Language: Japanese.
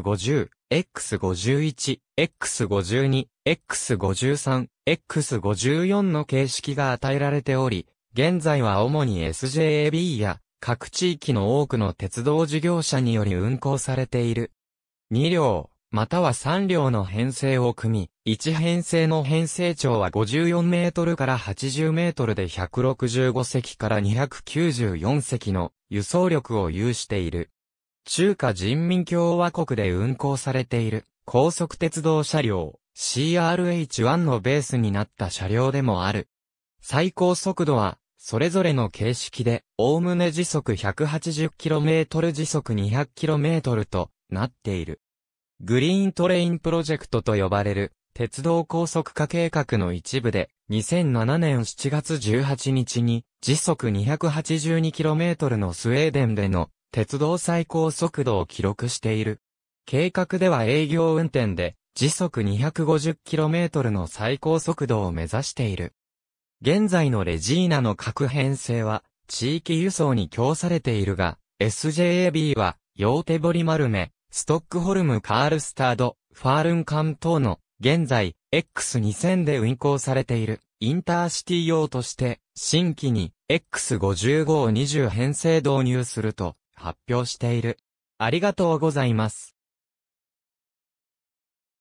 X50、X51、X52、X53、X54 の形式が与えられており、現在は主に SJAB や各地域の多くの鉄道事業者により運行されている。2両、または3両の編成を組み、1編成の編成長は54メートルから80メートルで165隻から294隻の輸送力を有している。中華人民共和国で運行されている高速鉄道車両 CRH1 のベースになった車両でもある。最高速度はそれぞれの形式で、おおむね時速 180km 時速 200km となっている。グリーントレインプロジェクトと呼ばれる鉄道高速化計画の一部で2007年7月18日に時速 282km のスウェーデンでの鉄道最高速度を記録している。計画では営業運転で時速 250km の最高速度を目指している。現在のレジーナの各編成は地域輸送に供されているが、SJAB は、ヨーテボリマルメ、ストックホルムカールスタード、ファールンカン等の、現在、X2000 で運行されている、インターシティ用として、新規に、X55 を20編成導入すると、発表している。ありがとうございます。